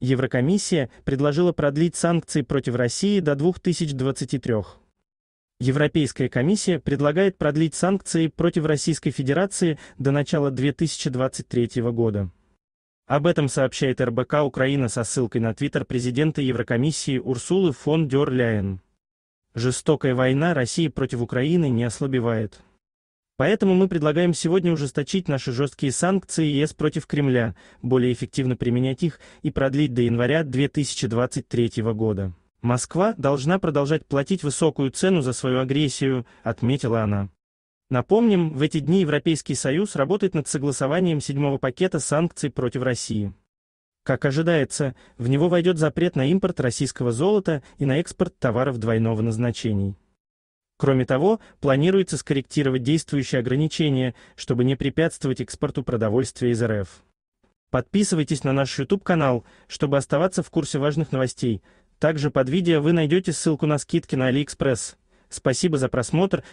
Еврокомиссия предложила продлить санкции против России до 2023. Европейская комиссия предлагает продлить санкции против Российской Федерации до начала 2023 года. Об этом сообщает РБК Украина со ссылкой на твиттер президента Еврокомиссии Урсулы фон дер Ляйен. Жестокая война России против Украины не ослабевает. Поэтому мы предлагаем сегодня ужесточить наши жесткие санкции ЕС против Кремля, более эффективно применять их и продлить до января 2023 года. Москва должна продолжать платить высокую цену за свою агрессию, отметила она. Напомним, в эти дни Европейский Союз работает над согласованием седьмого пакета санкций против России. Как ожидается, в него войдет запрет на импорт российского золота и на экспорт товаров двойного назначения. Кроме того, планируется скорректировать действующие ограничения, чтобы не препятствовать экспорту продовольствия из РФ. Подписывайтесь на наш YouTube-канал, чтобы оставаться в курсе важных новостей. Также под видео вы найдете ссылку на скидки на AliExpress. Спасибо за просмотр,